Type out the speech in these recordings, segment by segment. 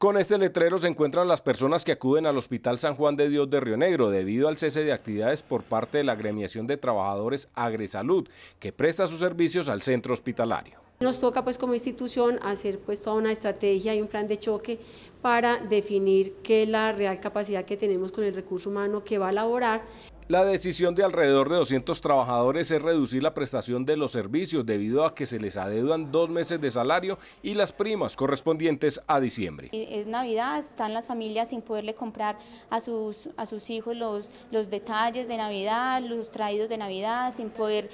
Con este letrero se encuentran las personas que acuden al Hospital San Juan de Dios de Río Negro debido al cese de actividades por parte de la agremiación de trabajadores Agresalud, que presta sus servicios al centro hospitalario. Nos toca pues como institución hacer pues toda una estrategia y un plan de choque para definir qué es la real capacidad que tenemos con el recurso humano que va a laborar. La decisión de alrededor de 200 trabajadores es reducir la prestación de los servicios debido a que se les adeudan dos meses de salario y las primas correspondientes a diciembre. Eh, es Navidad, están las familias sin poderle comprar a sus, a sus hijos los, los detalles de Navidad, los traídos de Navidad, sin poder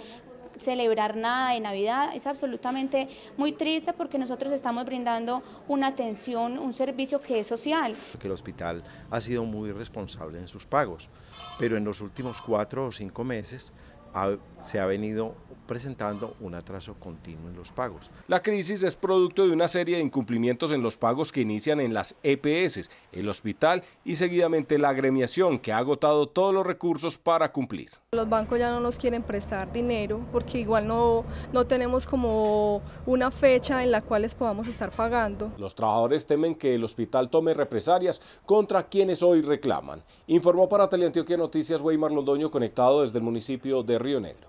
celebrar nada de Navidad. Es absolutamente muy triste porque nosotros estamos brindando una atención, un servicio que es social. Que el hospital ha sido muy responsable en sus pagos, pero en los últimos cuatro o cinco meses se ha venido presentando un atraso continuo en los pagos. La crisis es producto de una serie de incumplimientos en los pagos que inician en las EPS, el hospital y seguidamente la agremiación que ha agotado todos los recursos para cumplir. Los bancos ya no nos quieren prestar dinero porque igual no, no tenemos como una fecha en la cual les podamos estar pagando. Los trabajadores temen que el hospital tome represalias contra quienes hoy reclaman. Informó para Teleantioquia Noticias Weimar Londoño conectado desde el municipio de Río Negro.